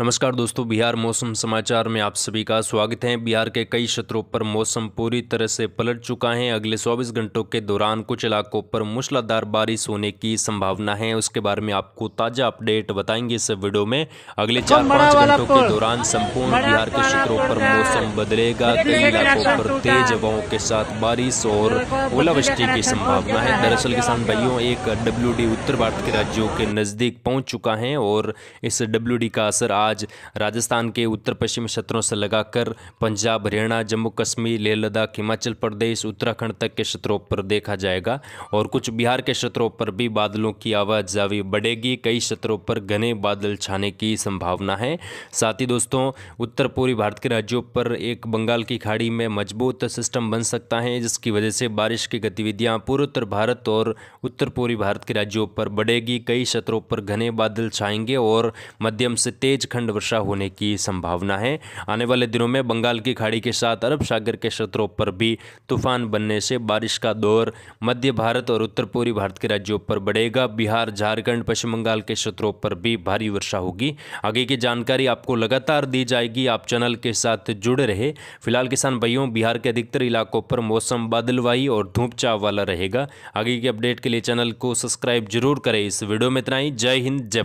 नमस्कार दोस्तों बिहार मौसम समाचार में आप सभी का स्वागत है बिहार के कई क्षेत्रों पर मौसम पूरी तरह से पलट चुका है अगले 24 घंटों के दौरान कुछ इलाकों पर मूसलाधार बारिश होने की संभावना है उसके बारे में आपको ताज़ा अपडेट बताएंगे इस वीडियो में अगले चार पाँच घंटों के दौरान संपूर्ण बिहार के क्षेत्रों पर मौसम बदलेगा कई इलाकों पर तेज हवाओं के साथ बारिश और ओलावृष्टि की संभावना है दरअसल किसान भाइयों एक डब्ल्यू उत्तर भारत के राज्यों के नज़दीक पहुंच चुका है और इस डब्ल्यू का असर आज आज राजस्थान के उत्तर पश्चिम क्षेत्रों से लगाकर पंजाब हरियाणा जम्मू कश्मीर लेह लद्दाख हिमाचल प्रदेश उत्तराखंड तक के क्षेत्रों पर देखा जाएगा और कुछ बिहार के क्षेत्रों पर भी बादलों की आवाजावी बढ़ेगी कई क्षेत्रों पर घने बादल छाने की संभावना है साथ ही दोस्तों उत्तर पूर्वी भारत के राज्यों पर एक बंगाल की खाड़ी में मजबूत सिस्टम बन सकता है जिसकी वजह से बारिश की गतिविधियां पूर्वोत्तर भारत और उत्तर पूर्वी भारत के राज्यों पर बढ़ेगी कई क्षेत्रों पर घने बादल छाएंगे और मध्यम से तेज खंड वर्षा होने की संभावना है आने वाले दिनों में बंगाल की खाड़ी के साथ अरब सागर के क्षेत्रों पर भी तूफान बनने से बारिश का दौर मध्य भारत और उत्तर पूर्वी भारत के राज्यों पर बढ़ेगा बिहार झारखंड पश्चिम बंगाल के क्षेत्रों पर भी भारी वर्षा होगी आगे की जानकारी आपको लगातार दी जाएगी आप चैनल के साथ जुड़े रहे फिलहाल किसान भाइयों बिहार के अधिकतर इलाकों पर मौसम बादलवाही और धूप चाव वाला रहेगा आगे की अपडेट के लिए चैनल को सब्सक्राइब जरूर करें इस वीडियो में इतना ही जय हिंद जय